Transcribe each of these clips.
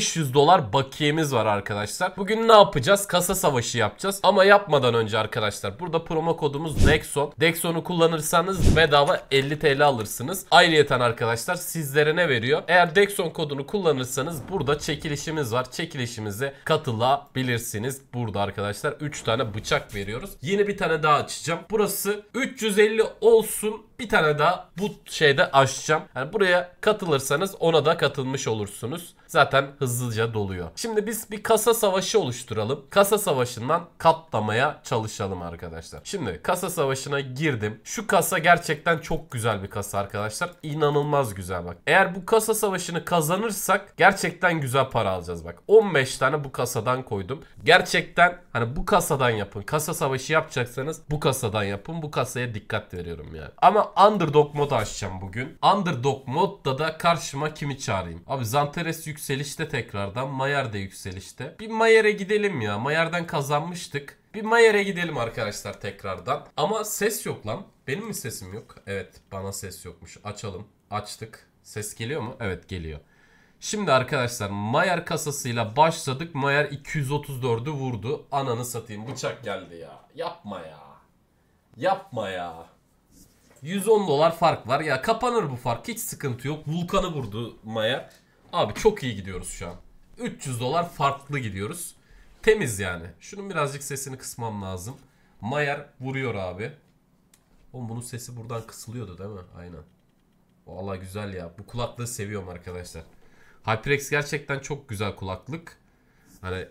500 dolar bakiyemiz var arkadaşlar. Bugün ne yapacağız? Kasa savaşı yapacağız. Ama yapmadan önce arkadaşlar burada promo kodumuz Dexon. Dexon'u kullanırsanız bedava 50 TL alırsınız. Ayrıyeten arkadaşlar sizlere ne veriyor? Eğer Dexon kodunu kullanırsanız burada çekilişimiz var. Çekilişimize katılabilirsiniz. Burada arkadaşlar 3 tane bıçak veriyoruz. Yeni bir tane daha açacağım. Burası 350 olsun bir tane daha bu şeyde açacağım. Yani buraya katılırsanız ona da katılmış olursunuz. Zaten hızlıca doluyor. Şimdi biz bir kasa savaşı oluşturalım. Kasa savaşından katlamaya çalışalım arkadaşlar. Şimdi kasa savaşına girdim. Şu kasa gerçekten çok güzel bir kasa arkadaşlar. İnanılmaz güzel bak. Eğer bu kasa savaşını kazanırsak gerçekten güzel para alacağız bak. 15 tane bu kasadan koydum. Gerçekten hani bu kasadan yapın. Kasa savaşı yapacaksanız bu kasadan yapın. Bu kasaya dikkat veriyorum yani. Ama Underdog modu açacağım bugün. Underdog modda da karşıma kimi çağırayım? Abi Zanteres yükselişte tekrardan. Mayer de yükselişte. Bir Mayer'e gidelim ya. Mayer'den kazanmıştık. Bir Mayer'e gidelim arkadaşlar tekrardan. Ama ses yok lan. Benim mi sesim yok? Evet bana ses yokmuş. Açalım. Açtık. Ses geliyor mu? Evet geliyor. Şimdi arkadaşlar Mayer kasasıyla başladık. Mayer 234'ü vurdu. Ananı satayım bıçak geldi ya. Yapma ya. Yapma ya. 110 dolar fark var. Ya kapanır bu fark. Hiç sıkıntı yok. Vulkan'ı vurdu Maya. Abi çok iyi gidiyoruz şu an. 300 dolar farklı gidiyoruz. Temiz yani. Şunun birazcık sesini kısmam lazım. Mayer vuruyor abi. Oğlum bunun sesi buradan kısılıyordu değil mi? Aynen. Valla güzel ya. Bu kulaklığı seviyorum arkadaşlar. HyperX gerçekten çok güzel kulaklık. Hani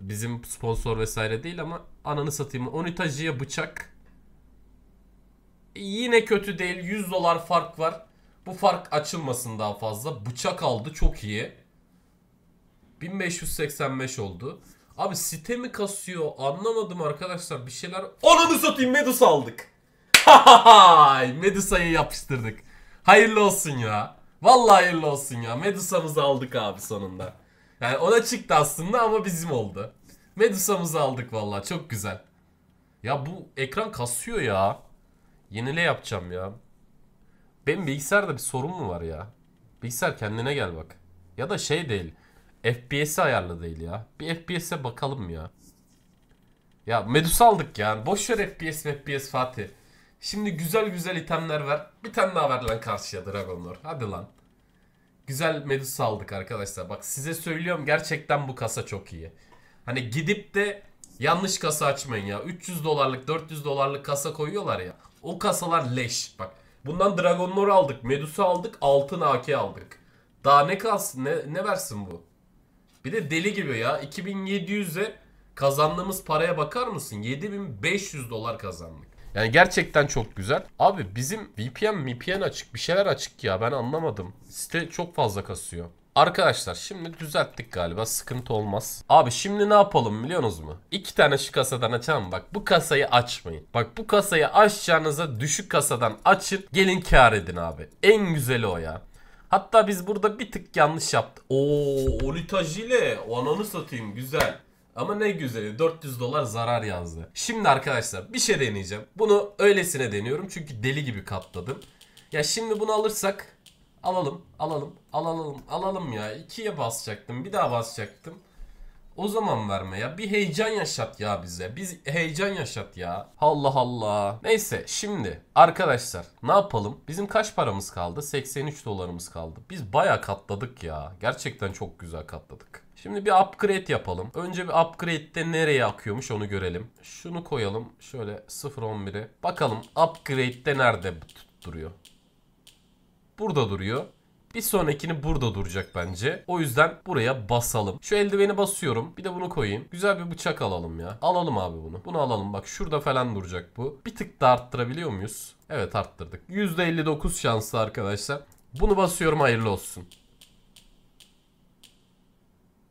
bizim sponsor vesaire değil ama ananı satayım. Onitaji'ye bıçak Yine kötü değil. 100 dolar fark var. Bu fark açılmasın daha fazla. Bıçak aldı çok iyi. 1585 oldu. Abi site mi kasıyor anlamadım arkadaşlar bir şeyler. Ananı satayım Medusa aldık. Medusa'yı yapıştırdık. Hayırlı olsun ya. Vallahi hayırlı olsun ya. Medusa'mızı aldık abi sonunda. Yani ona çıktı aslında ama bizim oldu. Medusa'mızı aldık vallahi çok güzel. Ya bu ekran kasıyor ya. Yenile yapacağım ya. Benim bilgisayarda bir sorun mu var ya? Bilgisayar kendine gel bak. Ya da şey değil. FPS'i ayarlı değil ya. Bir FPS'e bakalım ya. Ya Medusa aldık yani. Boş ver FPS FPS Fatih. Şimdi güzel güzel itemler ver. Bir tane daha ver lan karşıya Dragonlord. Hadi lan. Güzel Medusa aldık arkadaşlar. Bak size söylüyorum gerçekten bu kasa çok iyi. Hani gidip de Yanlış kasa açmayın ya. 300 dolarlık 400 dolarlık kasa koyuyorlar ya. O kasalar leş. Bak bundan Dragon Lore aldık. Medusa aldık. Altın AK aldık. Daha ne kalsın ne, ne versin bu? Bir de deli gibi ya. 2700'e kazandığımız paraya bakar mısın? 7500 dolar kazandık. Yani gerçekten çok güzel. Abi bizim VPN, VPN açık. Bir şeyler açık ya. Ben anlamadım. Site çok fazla kasıyor. Arkadaşlar şimdi düzelttik galiba sıkıntı olmaz. Abi şimdi ne yapalım biliyorsunuz mu? İki tane şu kasadan açalım bak bu kasayı açmayın. Bak bu kasayı açacağınıza düşük kasadan açın gelin kar edin abi. En güzeli o ya. Hatta biz burada bir tık yanlış yaptık. Oo olitaj ile ananı satayım güzel. Ama ne güzeli 400 dolar zarar yazdı. Şimdi arkadaşlar bir şey deneyeceğim. Bunu öylesine deniyorum çünkü deli gibi katladım. Ya şimdi bunu alırsak Alalım, alalım, alalım, alalım ya. İkiye basacaktım, bir daha basacaktım. O zaman verme ya. Bir heyecan yaşat ya bize. Biz heyecan yaşat ya. Allah Allah. Neyse şimdi arkadaşlar ne yapalım? Bizim kaç paramız kaldı? 83 dolarımız kaldı. Biz baya katladık ya. Gerçekten çok güzel katladık. Şimdi bir upgrade yapalım. Önce bir upgrade'de nereye akıyormuş onu görelim. Şunu koyalım. Şöyle 0.11'e. Bakalım upgrade'de nerede duruyor burada duruyor. Bir sonrakini burada duracak bence. O yüzden buraya basalım. Şu eldiveni basıyorum. Bir de bunu koyayım. Güzel bir bıçak alalım ya. Alalım abi bunu. Bunu alalım. Bak şurada falan duracak bu. Bir tık da arttırabiliyor muyuz? Evet arttırdık. %59 şanslı arkadaşlar. Bunu basıyorum hayırlı olsun.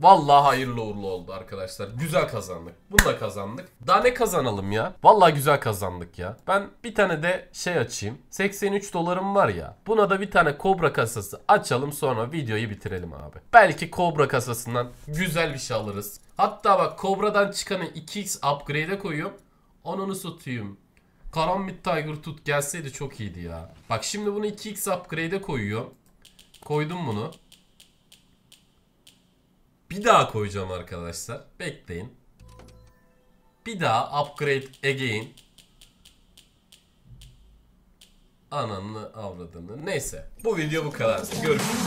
Vallahi hayırlı uğurlu oldu arkadaşlar. Güzel kazandık. Bunu da kazandık. Daha ne kazanalım ya? Vallahi güzel kazandık ya. Ben bir tane de şey açayım. 83 dolarım var ya. Buna da bir tane kobra kasası açalım sonra videoyu bitirelim abi. Belki kobra kasasından güzel bir şey alırız. Hatta bak kobradan çıkanı 2x upgrade'e koyuyorum. Onunu satayım. Karan Mid Tiger tut gelseydi çok iyiydi ya. Bak şimdi bunu 2x upgrade'e koyuyorum. Koydum bunu. Bir daha koyacağım arkadaşlar. Bekleyin. Bir daha upgrade again. Ananı avradını. Neyse. Bu video bu kadar. Görüşürüz.